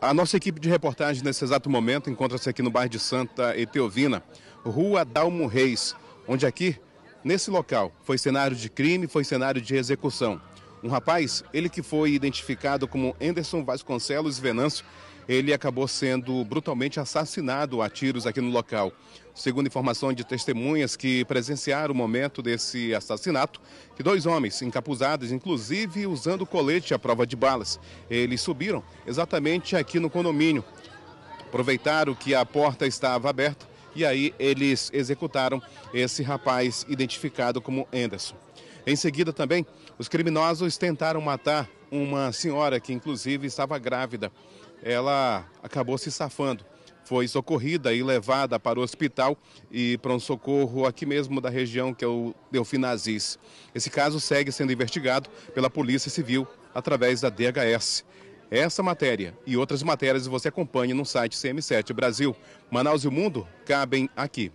A nossa equipe de reportagem nesse exato momento encontra-se aqui no bairro de Santa Eteovina, Rua Dalmo Reis, onde aqui, nesse local, foi cenário de crime, foi cenário de execução. Um rapaz, ele que foi identificado como Anderson Vasconcelos Venâncio, ele acabou sendo brutalmente assassinado a tiros aqui no local. Segundo informações de testemunhas que presenciaram o momento desse assassinato, que dois homens encapuzados, inclusive usando colete à prova de balas, eles subiram exatamente aqui no condomínio. Aproveitaram que a porta estava aberta e aí eles executaram esse rapaz identificado como Anderson. Em seguida, também, os criminosos tentaram matar uma senhora que, inclusive, estava grávida. Ela acabou se safando. Foi socorrida e levada para o hospital e para um socorro aqui mesmo da região, que é o Delfim Esse caso segue sendo investigado pela Polícia Civil através da DHS. Essa matéria e outras matérias você acompanha no site CM7 Brasil. Manaus e o Mundo cabem aqui.